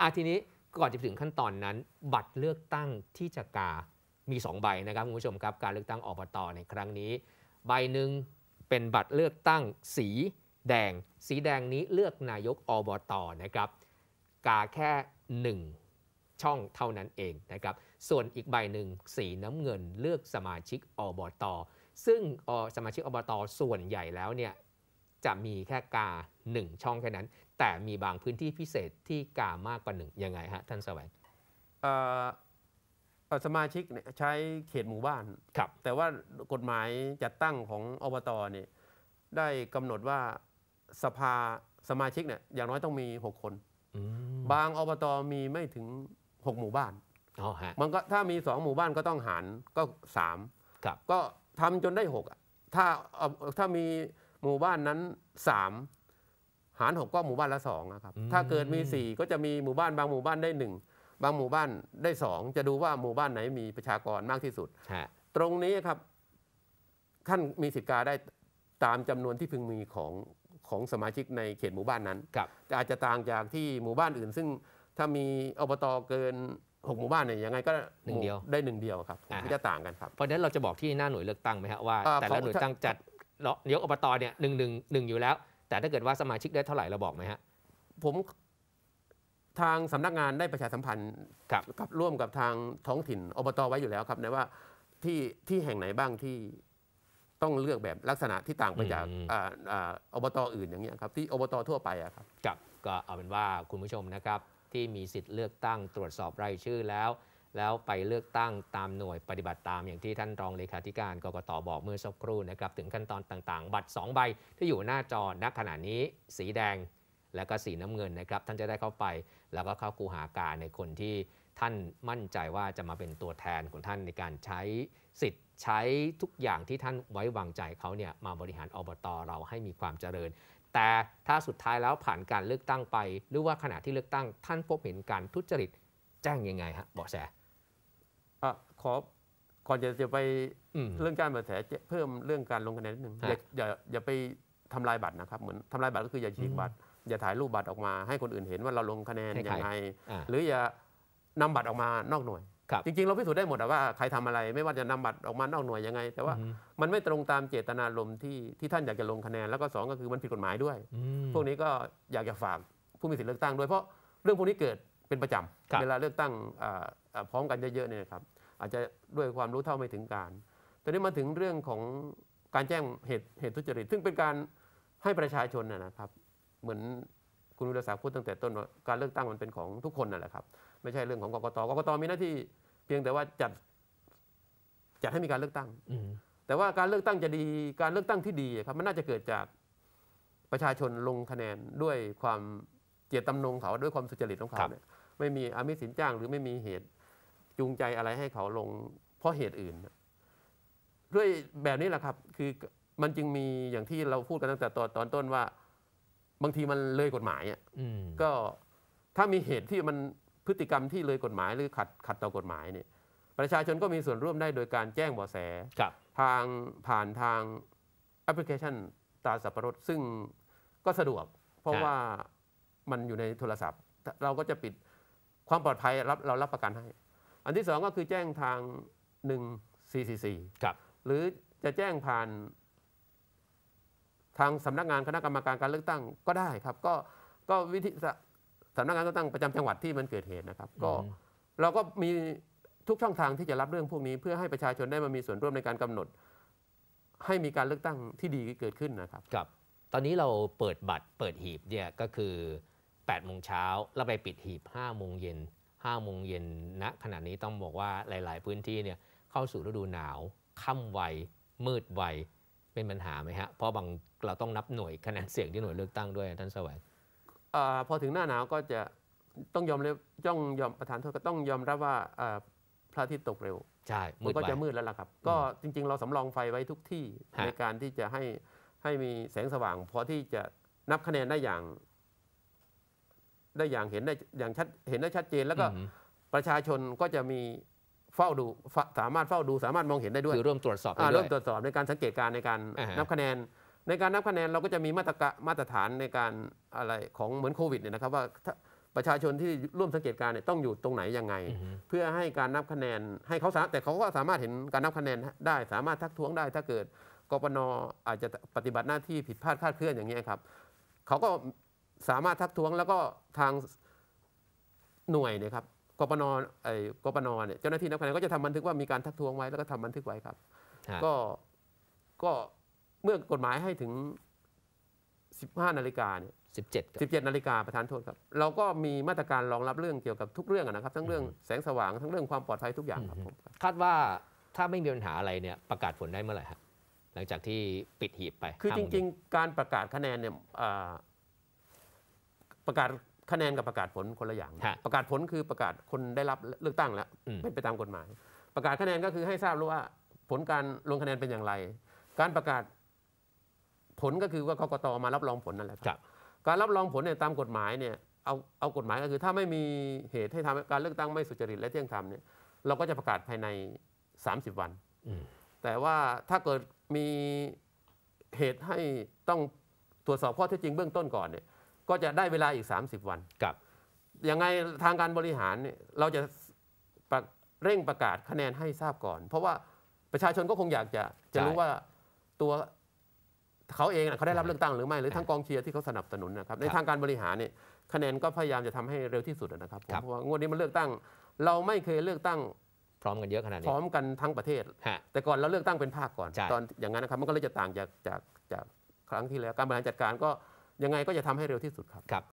อาทีนี้ก่อนจะถึงขั้นตอนนั้น บัตรเลือกตั้งที่จะกา มี 2 ใบนะครับคุณผู้ชมครับการเลือกตั้งอบต ในครั้งนี้ใบหนึ่งเป็นบัตรเลือกตั้งสีแดงสีแดงนี้เลือกนายกอบตนะครับกาแค่1ช่องเท่านั้นเองนะครับส่วนอีกใบหนึ่งสีน้ำเงินเลือกสมาชิกอบตซึ่งสมาชิกอบต ส่วนใหญ่แล้วเนี่ยจะมีแค่กา 1 ช่องแค่นั้น แต่มีบางพื้นที่พิเศษที่กามากกว่าหนึ่งยังไงฮะท่านสวัยสมาชิกใช้เขตหมู่บ้านครับ แต่ว่ากฎหมายจัดตั้งของอบตเนี่ยได้กำหนดว่าสภาสมาชิกเนี่ยอย่างน้อยต้องมี 6 คน บางอบตมีไม่ถึง 6 หมู่บ้านมันก็ถ้ามี 2 หมู่บ้านก็ต้องหารก็3ก็ทำจนได้ 6 ถ้าถ้ามีหมู่บ้านนั้นสามหารหกก็หมู่บ้านละงนะครับถ้าเกิดมีสี่ก็จะมีหมู่บ้านบางหมู่บ้านได้หนึ่งบางหมู่บ้านได้สองจะดูว่าหมู่บ้านไหนมีประชากรมากที่สุด ตรงนี้ครับท่านมีสิทธิ์กาได้ตามจำนวนที่พึงมีของของสมาชิกในเขตหมู่บ้านนั้นอาจจะต่างจากที่หมู่บ้านอื่น ซึ่งถ้ามีอบตเกินหกหมู่บ้านเนี่ยยังไงก็หนึ่งเดียวได้หนึ่งเดียวครับันจะต่างกันครับเพราะฉะนั้นเราจะบอกที่หน้าหน่วยเลือกตั้งไหมคับว่าแต่ละหน่วยตั้งจัดนายกอบตเนี่ยหนึ่งหนึ่งหนึ่งอยู่แล้ว แต่ถ้าเกิดว่าสมาชิกได้เท่าไหร่เราบอกไหมฮะผมทางสำนักงานได้ประชาสัมพันธ์กับร่วมกับทางท้องถิ่นอบตไว้อยู่แล้วครับในว่าที่ที่แห่งไหนบ้างที่ต้องเลือกแบบลักษณะที่ต่างไปจากอบตอื่นอย่างเงี้ยครับที่อบตทั่วไปอะครับครับก็เอาเป็นว่าคุณผู้ชมนะครับ ที่มีสิทธิ์เลือกตั้งตรวจสอบรายชื่อแล้วแล้วไปเลือกตั้งตามหน่วยปฏิบัติตามอย่างที่ท่านรองเลขาธิการกรกตบอกเมื่อสักครู่นะครับ ถึงขั้นตอนต่างๆ บัตร 2 ใบที่อยู่หน้าจอณขณะนี้สีแดงและก็สีน้ำเงินนะครับ ท่านจะได้เข้าไป แล้วก็เข้าคูหาการในคนที่ท่านมั่นใจว่าจะมาเป็นตัวแทนของท่านในการใช้สิทธิ์ใช้ทุกอย่างที่ท่านไว้วางใจเขาเนี่ยมาบริหารอบตอเราให้มีความเจริญ แต่ถ้าสุดท้ายแล้วผ่านการเลือกตั้งไป หรือว่าขณะที่เลือกตั้ง ท่านพบเห็นการทุจริตแจ้งยังไงฮะบอกแสอ่ะขอก่อนจะจะไปเรื่องการปิดแผลเพิ่มเรื่องการลงคะแนนนิดนึงอย่าอย่าอย่าไปทำลายบัตรนะครับ เหมือนทำลายบัตรก็คืออย่าฉีกบัตรอย่าถ่ายรูปบัตรออกมา ให้คนอื่นเห็นว่าเราลงคะแนนยังไงหรืออย่านำบัตรออกมานอกหน่วยจริงๆ เราพิสูจน์ได้หมดว่าใครทำอะไรไม่ว่าจะนำบัตรออกมานอกหน่วยยังไง แต่ว่ามันไม่ตรงตามเจตนารมณ์ที่ที่ท่านอยากจะลงคะแนนแล้วก็2ก็คือมันผิดกฎหมายด้วยพวกนี้ก็อยากจะฝากผู้มีสิทธิเลือกตั้งด้วยเพราะเรื่องพวกนี้เกิดเป็นประจำเวลาเลือกตั้งพร้อมกันเยอะๆเนี่ยครับ อาจจะด้วยความรู้เท่าไม่ถึงการตอนนี้มาถึงเรื่องของการแจ้งเหตุเหตุทุจริตซึ่งเป็นการให้ประชาชนนะครับ เหมือนคุณวิรศักดิ์พูดตั้งแต่ต้นว่าการเลือกตั้งมันเป็นของทุกคนนั่นแหละครับ ไม่ใช่เรื่องของกกตกกตมีหน้าที่เพียงแต่ว่าจัดจัดให้มีการเลือกตั้งแต่ว่าการเลือกตั้งจะดี การเลือกตั้งที่ดีครับมันน่าจะเกิดจากประชาชนลงคะแนนด้วยความเจตจำนงเขาด้วยความสุจริตของเขาเนี่ยไม่มีอมิสินจ้าง หรือไม่มีเหตุจูงใจอะไรให้เขาลง เพราะเหตุอื่น ด้วยแบบนี้แหละครับ คือมันจึงมีอย่างที่เราพูดกันตั้งแต่ตอนต้นว่า บางทีมันเลยกฎหมายอ่ะก็ถ้ามีเหตุที่มันพฤติกรรมที่เลยกฎหมาย หรือขัดขัดต่อกฎหมายเนี่ย ประชาชนก็มีส่วนร่วมได้โดยการแจ้งเบาะแสทางผ่านทางแอปพลิเคชันตาสับปะรดซึ่งก็สะดวก เพราะว่ามันอยู่ในโทรศัพท์ เราก็จะปิดความปลอดภัยเรารับประกันให้ อันที่สองก็คือแจ้งทาง1444ครับ หรือจะแจ้งผ่าน ทางสำนักงานคณะกรรมการการเลือกตั้งก็ได้ครับ ก็ก็วิธีสำนักงานเลือกตั้งประจำจังหวัดที่มันเกิดเหตุนะครับ ก็เราก็มีทุกช่องทางที่จะรับเรื่องพวกนี้ เพื่อให้ประชาชนได้มามีส่วนร่วมในการกำหนด ให้มีการเลือกตั้งที่ดีเกิดขึ้นนะครับ ครับ ตอนนี้เราเปิดบัตรเปิดหีบเนี่ยก็คือ8โมงเช้า แล้วไปปิดหีบ5โมงเย็น 5 โมงเย็นณขณะนี้ต้องบอกว่าหลาย ๆ พื้นที่เนี่ยเข้าสู่ฤดูหนาวค่ำไวมืดไวเป็นปัญหาไหมฮะ เพราะบางเราต้องนับหน่วยคะแนนเสียงที่หน่วยเลือกตั้งด้วยท่านสวัสดิ์พอถึงหน้าหนาวก็จะต้องยอมเลยจ้องยอมประธานโทษก็ต้องยอมรับว่าพระอาทิตย์ตกเร็วใช่มันก็จะมืดแล้วล่ะครับ ก็จริง ๆ เราสำรองไฟไว้ทุกที่ในการที่จะให้ให้มีแสงสว่าง พอที่จะนับคะแนนได้อย่างได้อย่างเห็นได้อย่างชัดเห็นได้ชัดเจนแล้วก็ประชาชนก็จะมีเฝ้าดูสามารถเฝ้าดู สามารถมองเห็นได้ด้วยคือร่วมตรวจสอบร่วมตรวจสอบใน การสังเกตการในการนับคะแนน ในการนับคะแนนเราก็จะมีมาตรกมาตรฐานในการอะไรของเหมือนโควิดเนี่ยนะครับ ว่าประชาชนที่ร่วมสังเกตการเนี่ยต้องอยู่ตรงไหนยังไง เพื่อให้การนับคะแนน ให้เขาสามแต่เขาก็สามารถเห็นการนับคะแนนได้สามารถทักท้วงได้ ถ้าเกิดกปนอาจจะปฏิบัติหน้าที่ผิดพลาดคลาดเคลื่อนอย่างนี้ครับเขาก็สามารถทักท้วงแล้วก็ทางหน่วยเนี่ยครับ กปนไอ้กปนเนี่ยเจ้าหน้าที่นักคะแนนก็จะทำบันทึกว่ามีการทักท้วงไว้ แล้วก็ทำบันทึกไว้ครับ ก็ก็เมื่อกฎหมายให้ถึง15นาฬิกาเนี่ย17 17นาฬิกาประธานโทษครับ เราก็มีมาตรการรองรับเรื่องเกี่ยวกับทุกเรื่องนะครับ ทั้งเรื่องแสงสว่างทั้งเรื่องความปลอดภัยทุกอย่างครับผม คาดว่าถ้าไม่มีปัญหาอะไรเนี่ยประกาศผลได้เมื่อไหร่ครับหลังจากที่ปิดหีบไป คือจริง ๆ การประกาศคะแนนเนี่ยประกาศคะแนนกับประกาศผลคนละอย่าง ประกาศผลคือประกาศคนได้รับเลือกตั้งแล้วมเป็นไปตามกฎหมาย ประกาศคะแนนก็คือให้ทราบรู้ว่าผลการลงคะแนนเป็นอย่างไร การประกาศผลก็คือว่ากกตมารับรองผลนั่นแหละครับ การรับรองผลเนี่ยตามกฎหมายเนี่ยเอาเอากฎหมายก็คือถ้าไม่มีเหตุให้ทำการเลือกตั้งไม่สุจริตและเที่ยงธรรมเนี่ยเราก็จะประกาศภายใน 30 วัน แต่ว่าถ้าเกิดมีเหตุให้ต้องตรวจสอบข้อเท็จจริงเบื้องต้นก่อนเนี่ยก็จะได้เวลาอีก 30 วัน ครับ ยังไงทางการบริหารเนี่ยเราจะเร่งประกาศคะแนนให้ทราบก่อน เพราะว่าประชาชนก็คงอยากจะจะรู้ว่าตัวเขาเองเขาได้รับเลือกตั้งหรือไม่หรือทั้งกองเชียร์ที่เขาสนับสนุนนะครับในทางการบริหารเนี่ยคะแนนก็พยายามจะทำให้เร็วที่สุดนะครับเพราะว่างวดนี้มันเลือกตั้ง เราไม่เคยเลือกตั้งพร้อมกันเยอะขนาดนี้พร้อมกันทั้งประเทศ แต่ก่อนเราเลือกตั้งเป็นภาคก่อน ตอนอย่างนั้นนะครับมันก็เลยจะต่างจากจากจากครั้งที่แล้ว การบริหารจัดการก็ยังไงก็จะทำให้เร็วที่สุดครับ